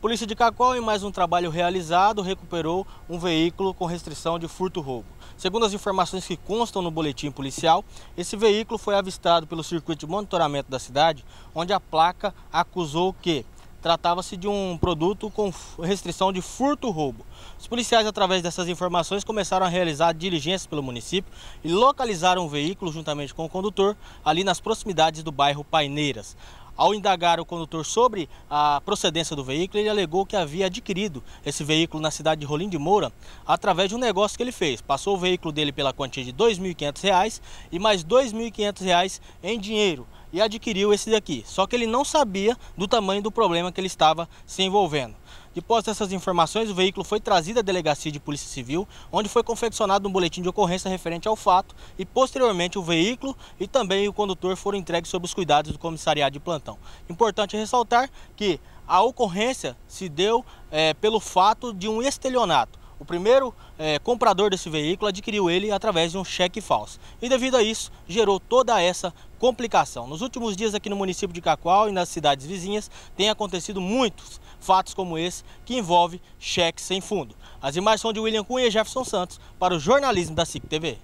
Polícia de Cacó, em mais um trabalho realizado, recuperou um veículo com restrição de furto-roubo. Segundo as informações que constam no boletim policial, esse veículo foi avistado pelo circuito de monitoramento da cidade, onde a placa acusou que tratava-se de um produto com restrição de furto-roubo. Os policiais, através dessas informações, começaram a realizar diligências pelo município e localizaram o veículo, juntamente com o condutor, ali nas proximidades do bairro Paineiras. Ao indagar o condutor sobre a procedência do veículo, ele alegou que havia adquirido esse veículo na cidade de Rolim de Moura através de um negócio que ele fez. Passou o veículo dele pela quantia de R$ 2.500 e mais R$ 2.500 em dinheiro e adquiriu esse daqui. Só que ele não sabia do tamanho do problema que ele estava se envolvendo. Depois dessas informações, o veículo foi trazido à Delegacia de Polícia Civil, onde foi confeccionado um boletim de ocorrência referente ao fato e, posteriormente, o veículo e também o condutor foram entregues sob os cuidados do comissariado de plantão. Importante ressaltar que a ocorrência se deu é, pelo fato de um estelionato. O primeiro é, comprador desse veículo adquiriu ele através de um cheque falso. E devido a isso, gerou toda essa complicação. Nos últimos dias aqui no município de Cacoal e nas cidades vizinhas, tem acontecido muitos fatos como esse que envolve cheques sem fundo. As imagens são de William Cunha e Jefferson Santos para o jornalismo da SIC TV.